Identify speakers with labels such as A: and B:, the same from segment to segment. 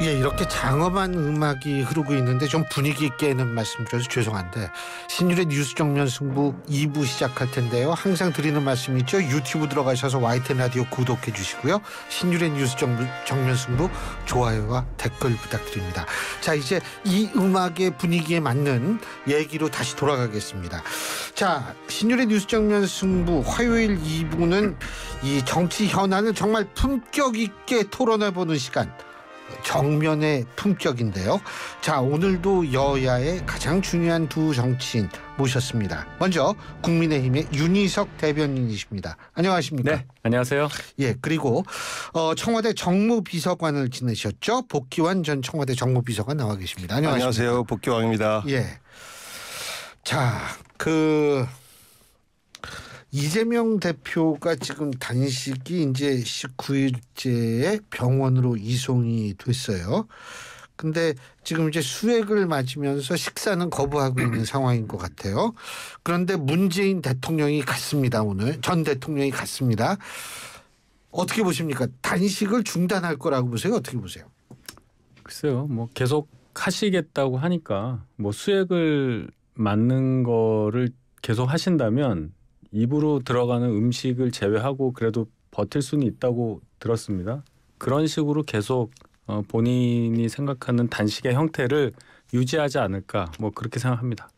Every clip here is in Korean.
A: 예, 이렇게 장엄한 음악이 흐르고 있는데 좀 분위기 있게는 말씀 드려서 죄송한데 신율의 뉴스 정면 승부 2부 시작할 텐데요. 항상 드리는 말씀 이죠 유튜브 들어가셔서 와이 n 라디오 구독해 주시고요. 신율의 뉴스 정면 승부 좋아요와 댓글 부탁드립니다. 자, 이제 이 음악의 분위기에 맞는 얘기로 다시 돌아가겠습니다. 자, 신율의 뉴스 정면 승부 화요일 2부는 이 정치 현안을 정말 품격 있게 토론해 보는 시간. 정면의 품격인데요. 자, 오늘도 여야의 가장 중요한 두 정치인 모셨습니다. 먼저 국민의힘의 윤희석 대변인이십니다. 안녕하십니까? 네, 안녕하세요. 예, 그리고 어, 청와대 정무비서관을 지내셨죠? 복귀환 전 청와대 정무비서관 나와 계십니다. 안녕하십니까?
B: 안녕하세요, 복귀환입니다
A: 예. 자, 그 이재명 대표가 지금 단식이 이제 1 9일째 병원으로 이송이 됐어요. 근데 지금 이제 수액을 맞으면서 식사는 거부하고 있는 상황인 것 같아요. 그런데 문재인 대통령이 갔습니다. 오늘 전 대통령이 갔습니다. 어떻게 보십니까? 단식을 중단할 거라고 보세요? 어떻게 보세요? 글쎄요. 뭐 계속 하시겠다고
C: 하니까 뭐 수액을 맞는 거를 계속 하신다면 입으로 들어가는 음식을 제외하고 그래도 버틸 수는 있다고 들었습니다. 그런 식으로 계속 어, 본인이 생각하는 단식의 형태를 유지하지 않을까 뭐 그렇게
A: 생각합니다.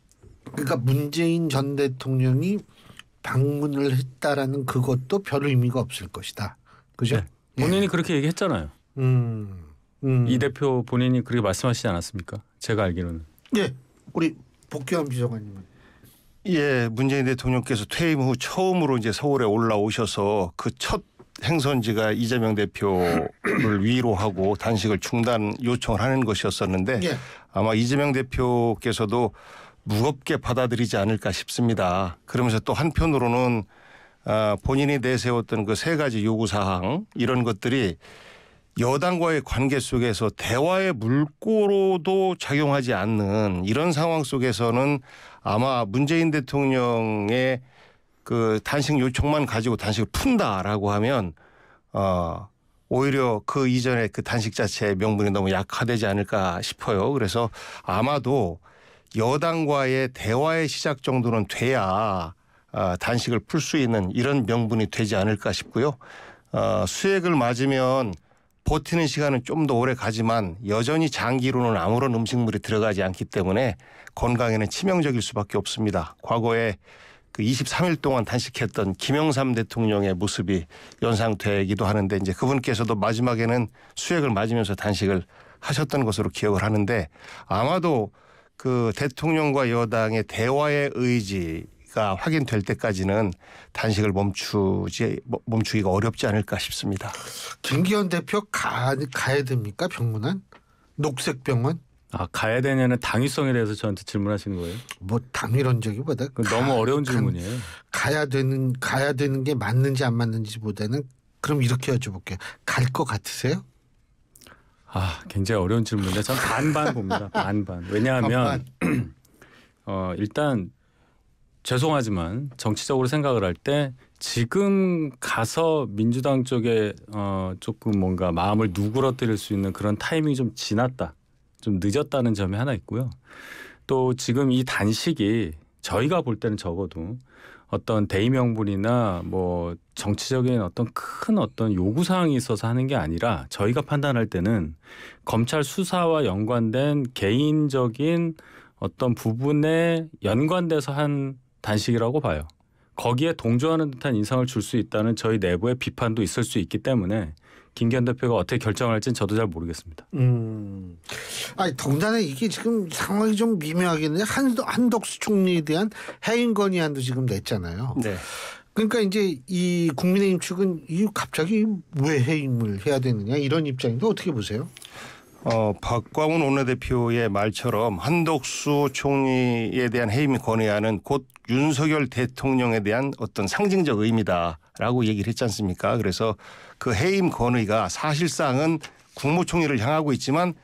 A: 그러니까 문재인 전 대통령이 방문을 했다라는 그것도 별 의미가 없을 것이다. 그죠? 네.
C: 본인이 예. 그렇게 얘기했잖아요.
A: 음,
C: 음. 이 대표 본인이 그렇게 말씀하시지 않았습니까? 제가 알기로는.
A: 예. 우리 복귀한 비서관님은.
C: 예, 문재인 대통령께서 퇴임 후 처음으로 이제 서울에
B: 올라오셔서 그 첫 행선지가 이재명 대표를 위로하고 단식을 중단 요청을 하는 것이었었는데 예. 아마 이재명 대표께서도 무겁게 받아들이지 않을까 싶습니다. 그러면서 또 한편으로는 아, 본인이 내세웠던 그 세 가지 요구 사항 이런 것들이 여당과의 관계 속에서 대화의 물꼬로도 작용하지 않는 이런 상황 속에서는 아마 문재인 대통령의 그 단식 요청만 가지고 단식을 푼다라고 하면 어 오히려 그 이전에 그 단식 자체의 명분이 너무 약화되지 않을까 싶어요. 그래서 아마도 여당과의 대화의 시작 정도는 돼야 어, 단식을 풀 수 있는 이런 명분이 되지 않을까 싶고요. 어, 수액을 맞으면 버티는 시간은 좀 더 오래 가지만 여전히 장기로는 아무런 음식물이 들어가지 않기 때문에 건강에는 치명적일 수밖에 없습니다. 과거에 그 23일 동안 단식했던 김영삼 대통령의 모습이 연상되기도 하는데 이제 그분께서도 마지막에는 수액을 맞으면서 단식을 하셨던 것으로 기억을 하는데 아마도 그 대통령과 여당의 대화의 의지 가 확인될 때까지는 단식을
C: 멈추지 멈추기가 어렵지 않을까 싶습니다. 김기현 대표 가, 가야
A: 됩니까 병문안? 녹색병원?
C: 아 가야 되냐는 당위성에 대해서 저한테 질문하신
A: 거예요? 뭐 당위론적이보다 너무 어려운 질문이에요. 가, 가야 되는 가야 되는 게 맞는지 안 맞는지보다는 그럼 이렇게 여쭤볼게요. 갈 것 같으세요?
C: 아 굉장히 어려운 질문인데 전 반반 봅니다. 반반. 왜냐하면 반반. 어 일단 죄송하지만 정치적으로 생각을 할 때 지금 가서 민주당 쪽에 어 조금 뭔가 마음을 누그러뜨릴 수 있는 그런 타이밍이 좀 지났다. 좀 늦었다는 점이 하나 있고요. 또 지금 이 단식이 저희가 볼 때는 적어도 어떤 대의 명분이나 뭐 정치적인 어떤 큰 어떤 요구 사항이 있어서 하는 게 아니라 저희가 판단할 때는 검찰 수사와 연관된 개인적인 어떤 부분에 연관돼서 한 단식이라고 봐요. 거기에 동조하는 듯한 인상을 줄 수 있다는 저희 내부의 비판도 있을 수 있기 때문에 김기현 대표가 어떻게 결정할지는 저도 잘 모르겠습니다.
A: 음. 아니, 더군다 이게 지금 상황이 좀 미묘하겠는데 한, 한덕수 총리에 대한 해임 건의안도 지금 냈잖아요. 네. 그러니까 이제 이 국민의힘 측은 이 갑자기 왜 해임을 해야 되느냐 이런 입장인데 어떻게 보세요?
B: 어, 박광훈 원내대표의 말처럼 한덕수 총리에 대한 해임 건의안은 곧 윤석열 대통령에 대한 어떤 상징적 의미다라고 얘기를 했지 않습니까? 그래서 그 해임 건의가 사실상은 국무총리를 향하고 있지만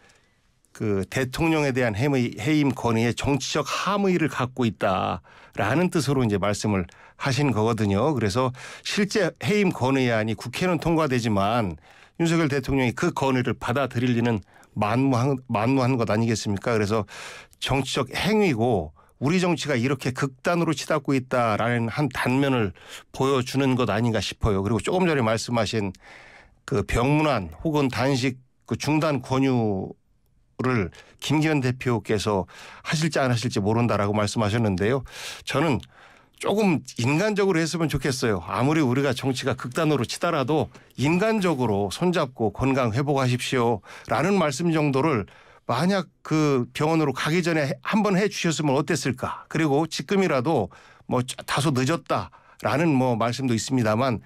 B: 그 대통령에 대한 해임, 해임 건의의 정치적 함의를 갖고 있다라는 뜻으로 이제 말씀을 하신 거거든요. 그래서 실제 해임 건의안이 국회는 통과되지만 윤석열 대통령이 그 건의를 받아들일 리는 만무한, 만무한 것 아니겠습니까? 그래서 정치적 행위고 우리 정치가 이렇게 극단으로 치닫고 있다라는 한 단면을 보여주는 것 아닌가 싶어요. 그리고 조금 전에 말씀하신 그 병문안 혹은 단식 그 중단 권유를 김기현 대표께서 하실지 안 하실지 모른다라고 말씀하셨는데요. 저는 조금 인간적으로 했으면 좋겠어요. 아무리 우리가 정치가 극단으로 치더라도 인간적으로 손잡고 건강 회복하십시오. 라는 말씀 정도를 만약 그 병원으로 가기 전에 한번 해 주셨으면 어땠을까. 그리고 지금이라도 뭐 다소 늦었다라는 뭐 말씀도 있습니다만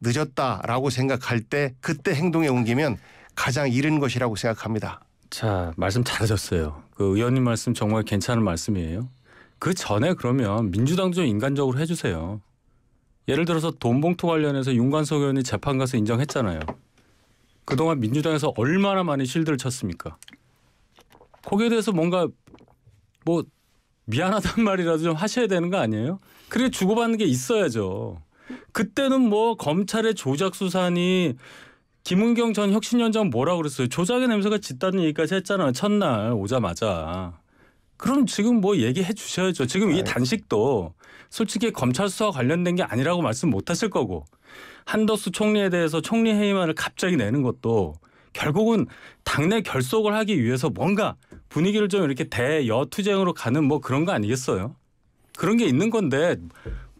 B: 늦었다라고 생각할 때 그때 행동에 옮기면 가장 이른 것이라고
C: 생각합니다. 자 말씀 잘하셨어요. 그 의원님 말씀 정말 괜찮은 말씀이에요. 그 전에 그러면 민주당도 좀 인간적으로 해주세요. 예를 들어서 돈봉투 관련해서 윤관석 의원이 재판 가서 인정했잖아요. 그동안 민주당에서 얼마나 많이 실드를 쳤습니까? 거기에 대해서 뭔가 뭐 미안하단 말이라도 좀 하셔야 되는 거 아니에요? 그래 주고받는 게 있어야죠. 그때는 뭐 검찰의 조작 수사니 김은경 전 혁신위원장 뭐라 그랬어요? 조작의 냄새가 짙다는 얘기까지 했잖아요. 첫날 오자마자. 그럼 지금 뭐 얘기해 주셔야죠. 지금 이 네. 단식도 솔직히 검찰 수사 와 관련된 게 아니라고 말씀 못 하실 거고 한덕수 총리에 대해서 총리 해임안을 갑자기 내는 것도 결국은 당내 결속을 하기 위해서 뭔가 분위기를 좀 이렇게 대여투쟁으로 가는 뭐 그런 거 아니겠어요? 그런 게 있는 건데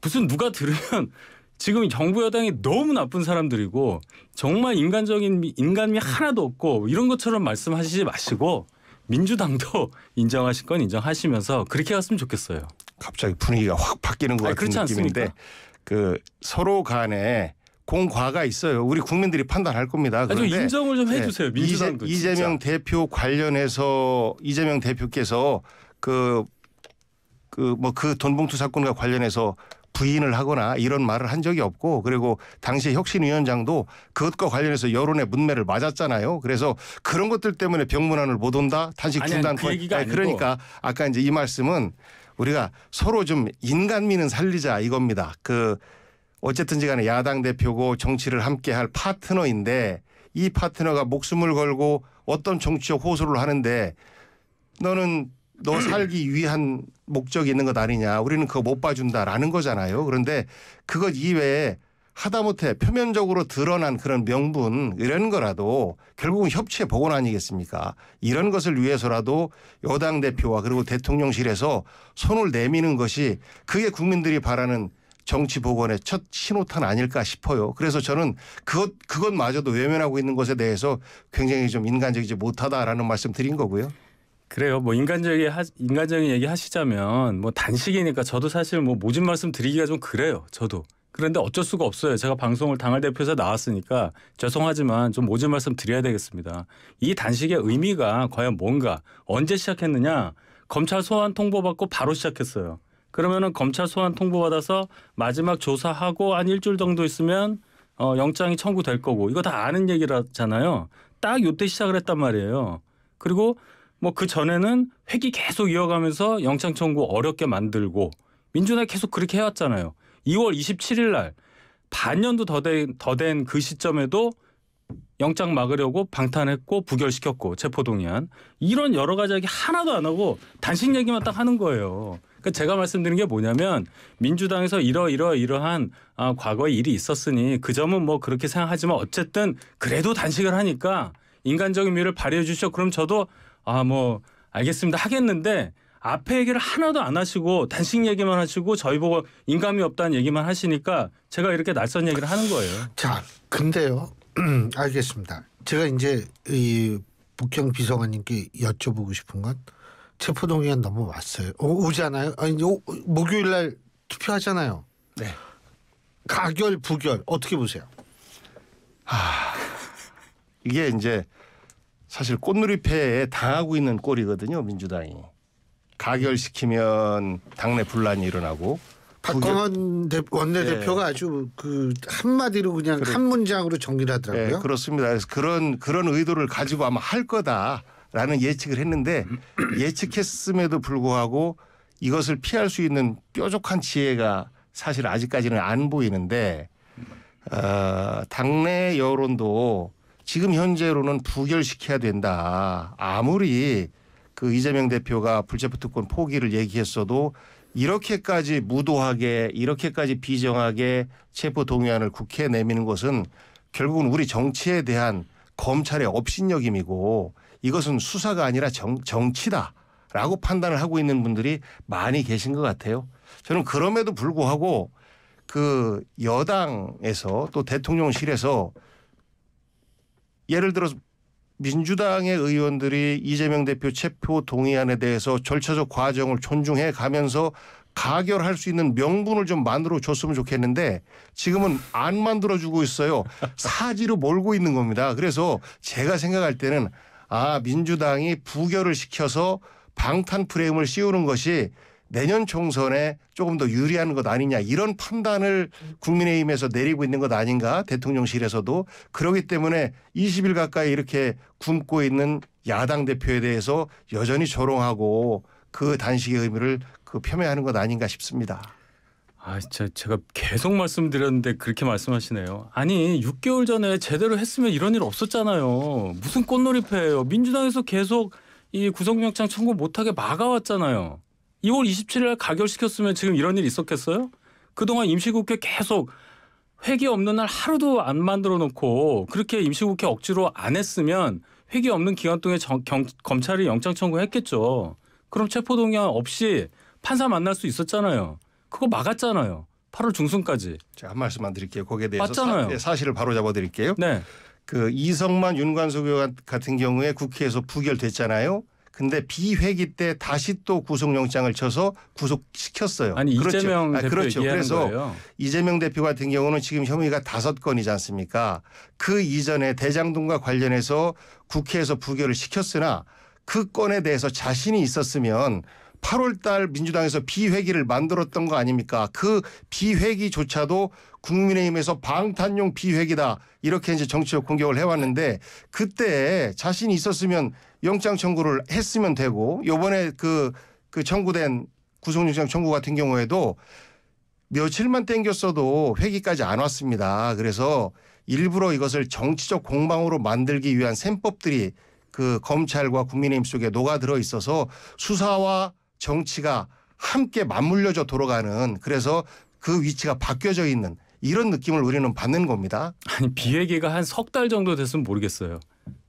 C: 무슨 누가 들으면 지금 정부 여당이 너무 나쁜 사람들이고 정말 인간적인 인간미 하나도 없고 이런 것처럼 말씀하시지 마시고 민주당도 인정하실 건 인정하시면서 그렇게 갔으면 좋겠어요. 갑자기 분위기가 확 바뀌는 것 아니, 같은 느낌인 않습니까? 그 서로 간에
B: 공과가 있어요. 우리 국민들이 판단할 겁니다. 그런데 좀 인정을 좀 네. 해주세요. 민주당도 이재, 그 명 대표 관련해서 이재명 대표께서 그그뭐그 그 뭐 그 돈봉투 사건과 관련해서 부인을 하거나 이런 말을 한 적이 없고 그리고 당시 혁신위원장도 그것과 관련해서 여론의 문매를 맞았잖아요. 그래서 그런 것들 때문에 병문안을 못 온다, 단식 중단. 아니, 그 얘기가 아니, 그러니까 아까 이제 이 말씀은 우리가 서로 좀 인간미는 살리자 이겁니다. 그 어쨌든지 간에 야당 대표고 정치를 함께 할 파트너인데 이 파트너가 목숨을 걸고 어떤 정치적 호소를 하는데 너는 너 살기 위한 목적이 있는 것 아니냐. 우리는 그거 못 봐준다라는 거잖아요. 그런데 그것 이외에 하다못해 표면적으로 드러난 그런 명분 이런 거라도 결국은 협치의 복원 아니겠습니까? 이런 것을 위해서라도 여당 대표와 그리고 대통령실에서 손을 내미는 것이 그게 국민들이 바라는 정치 복원의 첫 신호탄 아닐까 싶어요. 그래서 저는 그것 그것마저도 외면하고 있는 것에 대해서 굉장히 좀 인간적이지
C: 못하다라는 말씀 드린 거고요. 그래요. 뭐 인간적인 하, 인간적인 얘기 하시자면 뭐 단식이니까 저도 사실 뭐 모진 말씀 드리기가 좀 그래요. 저도. 그런데 어쩔 수가 없어요. 제가 방송을 당할 대표에서 나왔으니까 죄송하지만 좀 모진 말씀 드려야 되겠습니다. 이 단식의 의미가 과연 뭔가 언제 시작했느냐? 검찰 소환 통보받고 바로 시작했어요. 그러면은 검찰 소환 통보 받아서 마지막 조사하고 한 일주일 정도 있으면 어, 영장이 청구될 거고 이거 다 아는 얘기라잖아요. 딱 요때 시작을 했단 말이에요. 그리고 뭐 그 전에는 회기 계속 이어가면서 영장 청구 어렵게 만들고 민주당이 계속 그렇게 해왔잖아요. 2월 27일 날 반년도 더된더된 그 시점에도 영장 막으려고 방탄했고 부결시켰고 체포동의안 이런 여러 가지 얘기 하나도 안 하고 단식 얘기만 딱 하는 거예요. 그러니까 제가 말씀드린 게 뭐냐면 민주당에서 이러이러이러한 아, 과거의 일이 있었으니 그 점은 뭐 그렇게 생각하지만 어쨌든 그래도 단식을 하니까 인간적인 미를 발휘해 주시오. 그럼 저도 아 뭐 알겠습니다 하겠는데 앞에 얘기를 하나도 안 하시고 단식 얘기만 하시고 저희 보고 인감이 없다는 얘기만 하시니까 제가 이렇게 낯선 얘기를
A: 하는 거예요. 자, 근데요. 알겠습니다. 제가 이제 이 북경 비서관님께 여쭤보고 싶은 건 체포동의안 넘어왔어요. 오, 어, 오잖아요. 아니, 오, 목요일 날 투표하잖아요. 네. 가결 부결 어떻게 보세요?
B: 아 이게 이제 사실 꽃누리패에 당하고 있는 꼴이거든요 민주당이 가결시키면 당내 분란이 일어나고 박광원
A: 원내대표가 네. 아주 그 한마디로 그냥 그래. 한 문장으로 정리를 하더라고요. 네,
B: 그렇습니다. 그래서 그런 그런 의도를 가지고 아마 할 거다. 라는 예측을 했는데 예측했음에도 불구하고 이것을 피할 수 있는 뾰족한 지혜가 사실 아직까지는 안 보이는데 어, 당내 여론도 지금 현재로는 부결시켜야 된다. 아무리 그 이재명 대표가 불체포 특권 포기를 얘기했어도 이렇게까지 무도하게 이렇게까지 비정하게 체포 동의안을 국회에 내미는 것은 결국은 우리 정치에 대한 검찰의 업신여김이고 이것은 수사가 아니라 정, 정치다라고 판단을 하고 있는 분들이 많이 계신 것 같아요. 저는 그럼에도 불구하고 그 여당에서 또 대통령실에서 예를 들어서 민주당의 의원들이 이재명 대표 체포 동의안에 대해서 절차적 과정을 존중해 가면서 가결할 수 있는 명분을 좀 만들어 줬으면 좋겠는데 지금은 안 만들어 주고 있어요. 사지로 몰고 있는 겁니다. 그래서 제가 생각할 때는 아 민주당이 부결을 시켜서 방탄 프레임을 씌우는 것이 내년 총선에 조금 더 유리한 것 아니냐 이런 판단을 국민의힘에서 내리고 있는 것 아닌가 대통령실에서도 그러기 때문에 20일 가까이 이렇게 굶고 있는 야당 대표에 대해서 여전히 조롱하고 그 단식의 의미를 그
C: 폄훼하는 것 아닌가 싶습니다. 아, 진짜 제가 계속 말씀드렸는데 그렇게 말씀하시네요. 아니, 6개월 전에 제대로 했으면 이런 일 없었잖아요. 무슨 꽃놀이패예요. 민주당에서 계속 이 구속영장 청구 못하게 막아왔잖아요. 2월 27일 날 가결시켰으면 지금 이런 일 있었겠어요? 그동안 임시국회 계속 회기 없는 날 하루도 안 만들어 놓고 그렇게 임시국회 억지로 안 했으면 회기 없는 기간 동안 정, 경, 검찰이 영장 청구했겠죠. 그럼 체포동의안 없이 판사 만날 수 있었잖아요. 그거 막았잖아요. 8월 중순까지. 제가 한 말씀만 드릴게요. 거기에 대해서
B: 맞잖아요. 네, 사, 실을 바로 잡아 드릴게요. 네. 그 이성만 윤관석 의원 같은 경우에 국회에서 부결됐잖아요. 근데 비회기 때 다시 또 구속영장을 쳐서 구속시켰어요. 아니 그렇죠. 이재명 아, 대표 그렇죠. 그래서 거예요. 이재명 대표 같은 경우는 지금 혐의가 다섯 건이지 않습니까? 그 이전에 대장동과 관련해서 국회에서 부결을 시켰으나 그 건에 대해서 자신이 있었으면 8월달 민주당에서 비회기를 만들었던 거 아닙니까? 그 비회기조차도 국민의힘에서 방탄용 비회기다 이렇게 이제 정치적 공격을 해왔는데 그때 자신이 있었으면 영장 청구를 했으면 되고 요번에 그, 그 청구된 구속영장 청구 같은 경우에도 며칠만 땡겼어도 회기까지 안 왔습니다. 그래서 일부러 이것을 정치적 공방으로 만들기 위한 셈법들이 그 검찰과 국민의힘 속에 녹아들어 있어서 수사와 정치가 함께 맞물려져 돌아가는 그래서 그 위치가 바뀌어져 있는 이런 느낌을 우리는
C: 받는 겁니다. 아니 비얘기가 한 석 달 정도 됐으면 모르겠어요.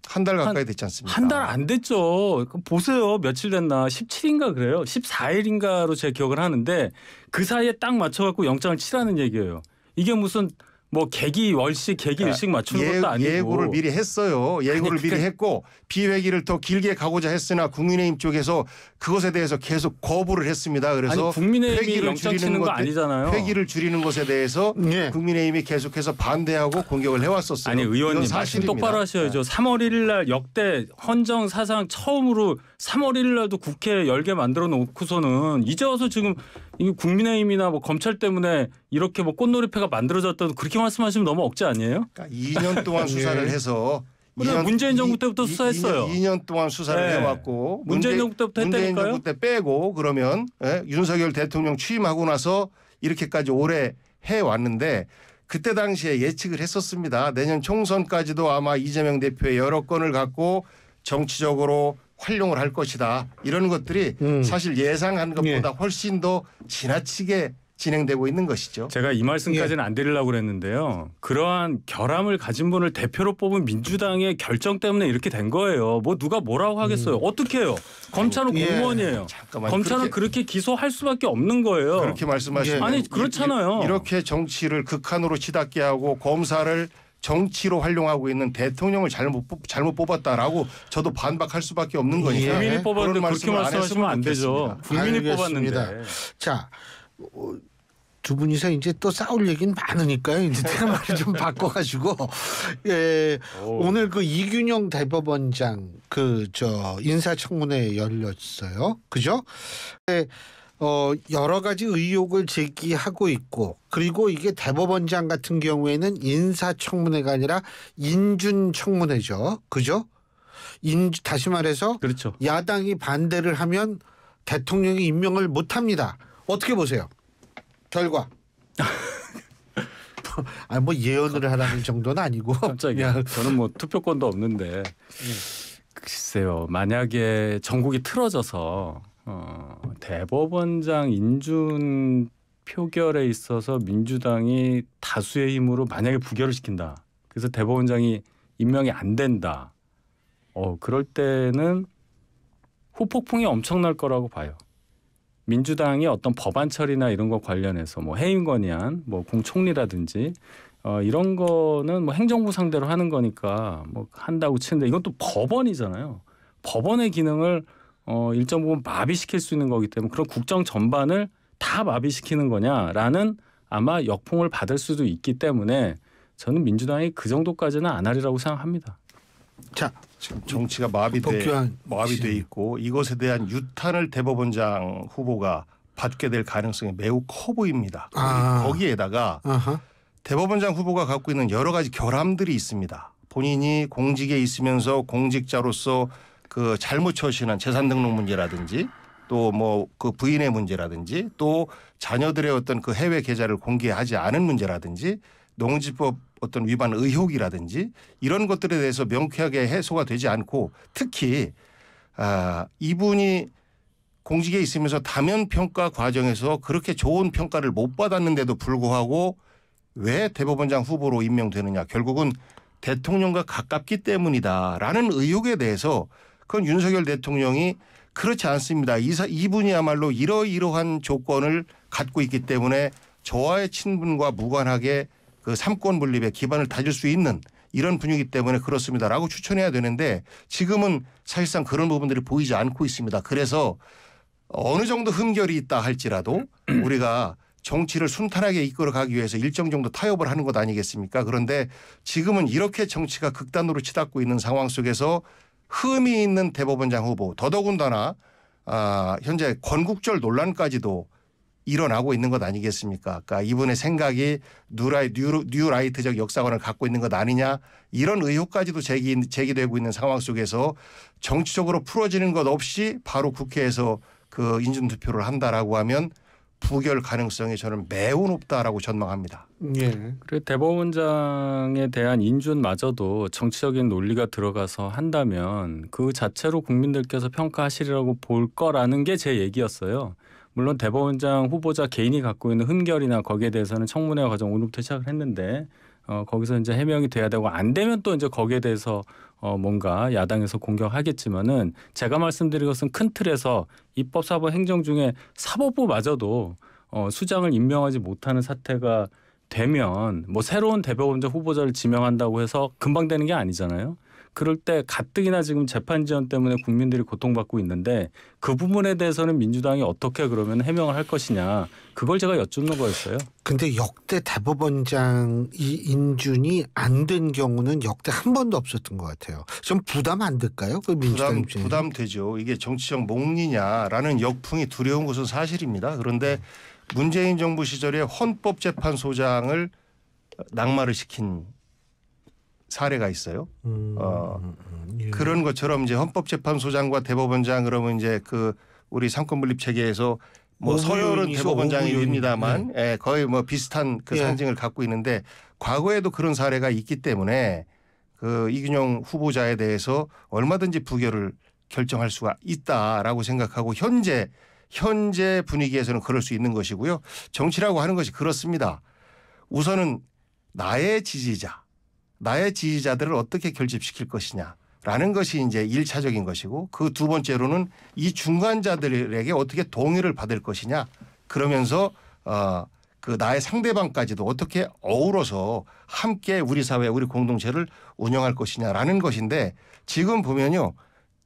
C: 한 달 가까이 한, 됐지 않습니까? 한 달 안 됐죠. 보세요. 며칠 됐나. 1 7인가 그래요. 14일인가로 제 기억을 하는데 그 사이에 딱 맞춰갖고 영장을 치라는 얘기예요. 이게 무슨 뭐 계기 월식 계기 아, 일식 맞추는 예, 것도 아니고 예고를 미리
B: 했어요. 예고를 아니, 미리 그러니까 했고 비회기를 더 길게 가고자 했으나 국민의힘 쪽에서 그것에 대해서 계속 거부를 했습니다. 그래서 아니, 국민의힘이 영장 치는 거 아니잖아요. 회기를 줄이는 것에 대해서 예. 국민의힘이 계속해서 반대하고 공격을 해왔었어요. 아니 의원님 사실 똑바로 하셔야죠.
C: 네. 3월 1일 날 역대 헌정 사상 처음으로 3월 1일 날도 국회 열게 만들어 놓고서는 이제 와서 지금 이게 국민의힘이나 뭐 검찰 때문에 이렇게 뭐 꽃놀이패가 만들어졌던 그렇게 말씀하시면 너무 억지 아니에요? 그러니까 2년 동안 예. 수사를
B: 해서 2년, 문재인 정부 때부터 이, 수사했어요. 2년, 2년, 동안 수사를 네. 해왔고 문재 문재, 정부 때부터 했다니까요. 정부 때 빼고 그러면 예? 윤석열 대통령 취임하고 나서 이렇게까지 오래 해왔는데 그때 당시에 예측을 했었습니다. 내년 총선까지도 아마 이재명 대표의 여러 건을 갖고 정치적으로 활용을 할 것이다. 이런 것들이 음. 사실 예상한 것보다 예. 훨씬 더 지나치게 진행되고 있는 것이죠.
C: 제가 이 말씀까지는 예. 안 드리려고 그랬는데요. 그러한 결함을 가진 분을 대표로 뽑은 민주당의 결정 때문에 이렇게 된 거예요. 뭐 누가 뭐라고 하겠어요. 음. 어떻게 해요. 검찰은 예. 공무원이에요. 잠깐만, 검찰은 그렇게, 그렇게, 기소할 수밖에 없는 거예요. 그렇게 말씀하시면 예. 아니 그렇잖아요.
B: 이렇게 정치를 극한으로 치닫게 하고 검사를 정치로 활용하고 있는 대통령을 잘못 뽑, 잘못 뽑았다라고 저도 반박할 수밖에 없는 거니까 예. 국민이 예. 뽑았는데 그렇게 말씀하시면 안, 되죠. 국민이 알겠습니다. 뽑았는데.
A: 자. 두 분이서 이제 또 싸울 얘기는 많으니까요. 이제 테마를 좀 바꿔가지고 예, 오늘 그 이균영 대법원장 그 저 인사청문회 열렸어요. 그죠? 예, 어, 여러 가지 의혹을 제기하고 있고 그리고 이게 대법원장 같은 경우에는 인사청문회가 아니라 인준청문회죠. 그죠? 인, 다시 말해서 그렇죠. 야당이 반대를 하면 대통령이 임명을 못 합니다. 어떻게 보세요? 결과. 아 뭐 예언을 하라는 정도는 아니고 갑자기 저는 뭐 투표권도 없는데
C: 네. 글쎄요 만약에 전국이 틀어져서 어, 대법원장 인준 표결에 있어서 민주당이 다수의 힘으로 만약에 부결을 시킨다. 그래서 대법원장이 임명이 안 된다. 어, 그럴 때는 후폭풍이 엄청날 거라고 봐요. 민주당이 어떤 법안 처리나 이런 거 관련해서 뭐 해임 건의안, 뭐 공총리라든지 어, 이런 거는 뭐 행정부 상대로 하는 거니까 뭐 한다고 치는데 이건 또 법원이잖아요. 법원의 기능을 어, 일정 부분 마비시킬 수 있는 거기 때문에 그런 국정 전반을 다 마비시키는 거냐라는 아마 역풍을 받을 수도 있기 때문에 저는 민주당이 그 정도까지는 안 하리라고 생각합니다. 자, 지금 정치가
B: 마비돼 마비돼 있고 이것에 대한 유탄을 대법원장 후보가 받게 될 가능성이 매우 커 보입니다. 아. 거기에다가 아하. 대법원장 후보가 갖고 있는 여러 가지 결함들이 있습니다. 본인이 공직에 있으면서 공직자로서 그 잘못 처신한 재산 등록 문제라든지 또 뭐 그 부인의 문제라든지 또 자녀들의 어떤 그 해외 계좌를 공개하지 않은 문제라든지 농지법 어떤 위반 의혹이라든지 이런 것들에 대해서 명쾌하게 해소가 되지 않고 특히 아, 이분이 공직에 있으면서 다면 평가 과정에서 그렇게 좋은 평가를 못 받았는데도 불구하고 왜 대법원장 후보로 임명되느냐 결국은 대통령과 가깝기 때문이다라는 의혹에 대해서 그건 윤석열 대통령이 그렇지 않습니다. 이사, 이분이야말로 이러이러한 조건을 갖고 있기 때문에 저와의 친분과 무관하게 그 삼권 분립에 기반을 다질 수 있는 이런 분위기 때문에 그렇습니다라고 추천해야 되는데 지금은 사실상 그런 부분들이 보이지 않고 있습니다. 그래서 어느 정도 흠결이 있다 할지라도 우리가 정치를 순탄하게 이끌어 가기 위해서 일정 정도 타협을 하는 것 아니겠습니까? 그런데 지금은 이렇게 정치가 극단으로 치닫고 있는 상황 속에서 흠이 있는 대법원장 후보 더더군다나 아, 현재 건국절 논란까지도 일어나고 있는 것 아니겠습니까? 그러니까 이분의 생각이 뉴라이, 뉴, 뉴라이트적 역사관을 갖고 있는 것 아니냐 이런 의혹까지도 제기, 제기되고 있는 상황 속에서 정치적으로 풀어지는 것 없이 바로 국회에서 그 인준투표를 한다라고 하면
C: 부결 가능성이 저는 매우 높다라고 전망합니다. 예. 그리고 대법원장에 대한 인준마저도 정치적인 논리가 들어가서 한다면 그 자체로 국민들께서 평가하시리라고 볼 거라는 게 제 얘기였어요. 물론 대법원장 후보자 개인이 갖고 있는 흠결이나 거기에 대해서는 청문회 과정 오늘부터 시작을 했는데 어, 거기서 이제 해명이 돼야 되고 안 되면 또 이제 거기에 대해서 어, 뭔가 야당에서 공격하겠지만은 제가 말씀드린 것은 큰 틀에서 입법사법 행정 중에 사법부마저도 어, 수장을 임명하지 못하는 사태가 되면 뭐 새로운 대법원장 후보자를 지명한다고 해서 금방 되는 게 아니잖아요. 그럴 때 가뜩이나 지금 재판 지연 때문에 국민들이 고통받고 있는데 그 부분에 대해서는 민주당이 어떻게 그러면 해명을 할 것이냐 그걸 제가 여쭙는 거였어요.
A: 근데 역대 대법원장 이 인준이 안 된 경우는 역대 한 번도 없었던 것 같아요. 좀 부담 안 될까요? 그 민주당 장에
B: 부담되죠. 이게 정치적 몽리냐라는 역풍이 두려운 것은 사실입니다. 그런데 음. 문재인 정부 시절에 헌법재판소장을 낙마를 시킨 사례가 있어요. 음, 어, 음, 음, 음. 예. 그런 것처럼 이제 헌법재판소장과 대법원장 그러면 이제 그 우리 상권분립 체계에서 뭐 서열은 대법원장입니다만 네. 예, 거의 뭐 비슷한 그 예. 상징을 갖고 있는데 과거에도 그런 사례가 있기 때문에 그 이균용 후보자에 대해서 얼마든지 부결을 결정할 수가 있다라고 생각하고 현재 현재 분위기에서는 그럴 수 있는 것이고요. 정치라고 하는 것이 그렇습니다. 우선은 나의 지지자, 나의 지지자들을 어떻게 결집시킬 것이냐. 라는 것이 이제 1차적인 것이고 그 두 번째로는 이 중간자들에게 어떻게 동의를 받을 것이냐 그러면서 어, 그 나의 상대방까지도 어떻게 어우러서 함께 우리 사회 우리 공동체를 운영할 것이냐라는 것인데 지금 보면요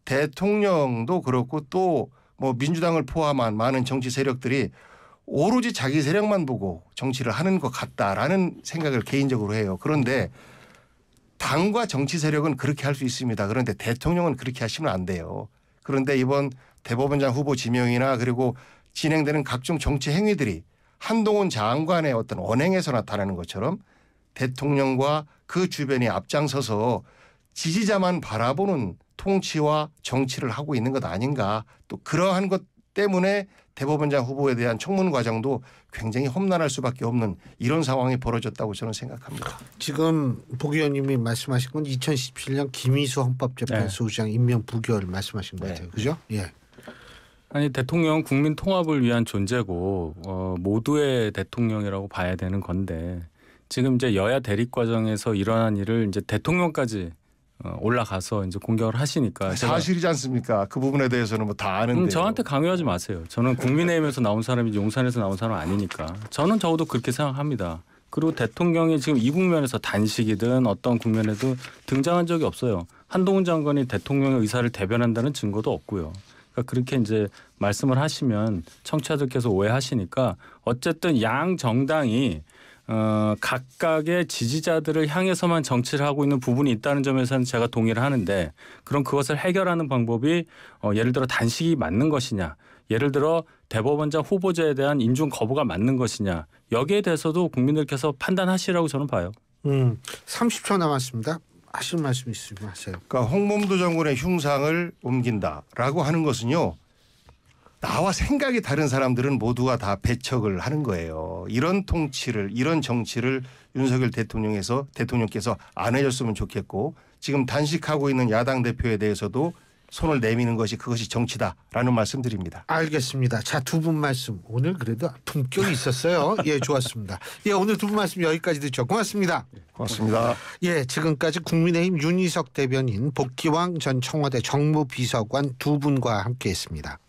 B: 대통령도 그렇고 또뭐 민주당을 포함한 많은 정치 세력들이 오로지 자기 세력만 보고 정치를 하는 것 같다라는 생각을 개인적으로 해요. 그런데 당과 정치 세력은 그렇게 할 수 있습니다. 그런데 대통령은 그렇게 하시면 안 돼요. 그런데 이번 대법원장 후보 지명이나 그리고 진행되는 각종 정치 행위들이 한동훈 장관의 어떤 언행에서 나타나는 것처럼 대통령과 그 주변이 앞장서서 지지자만 바라보는 통치와 정치를 하고 있는 것 아닌가 또 그러한 것 때문에 대법원장 후보에 대한 청문 과정도 굉장히 험난할 수밖에 없는 이런 상황이 벌어졌다고 저는 생각합니다.
A: 지금 복 의원님이 말씀하신 건 2017년 김희수 헌법재판소장 네. 임명 부결 말씀하신 것 네. 같아요.
C: 그죠? 예. 아니 대통령 국민 통합을 위한 존재고 어, 모두의 대통령이라고 봐야 되는 건데 지금 이제 여야 대립 과정에서 일어난 일을 이제 대통령까지 어, 올라가서 이제 공격을 하시니까 사실이지 않습니까? 그 부분에 대해서는 뭐 다 아는데 음, 저한테 강요하지 마세요. 저는 국민의힘에서 나온 사람이 용산에서 나온 사람 아니니까 저는 적어도 그렇게 생각합니다. 그리고 대통령이 지금 이 국면에서 단식이든 어떤 국면에도 등장한 적이 없어요. 한동훈 장관이 대통령의 의사를 대변한다는 증거도 없고요. 그러니까 그렇게 이제 말씀을 하시면 청취자들께서 오해하시니까 어쨌든 양 정당이 어, 각각의 지지자들을 향해서만 정치를 하고 있는 부분이 있다는 점에서는 제가 동의를 하는데 그럼 그것을 해결하는 방법이 어, 예를 들어 단식이 맞는 것이냐 예를 들어 대법원장 후보자에 대한 인중 거부가 맞는 것이냐 여기에 대해서도 국민들께서 판단하시라고 저는 봐요.
A: 음, 30초 남았습니다. 하실 말씀 있으면 하세요. 그러니까 홍범도 장군의
C: 흉상을
B: 옮긴다라고 하는 것은요. 나와 생각이 다른 사람들은 모두가 다 배척을 하는 거예요. 이런 통치를 이런 정치를 윤석열 대통령에서 대통령께서 안 해줬으면 좋겠고 지금 단식하고 있는 야당 대표에 대해서도
A: 손을 내미는 것이 그것이 정치다라는 말씀드립니다. 알겠습니다. 자두 분 말씀 오늘 그래도 품격이 있었어요. 예 좋았습니다. 예 오늘 두 분 말씀 여기까지 듣죠. 고맙습니다. 고맙습니다. 예 지금까지 국민의힘 윤희석 대변인 복기왕 전 청와대 정무비서관 두 분과 함께했습니다.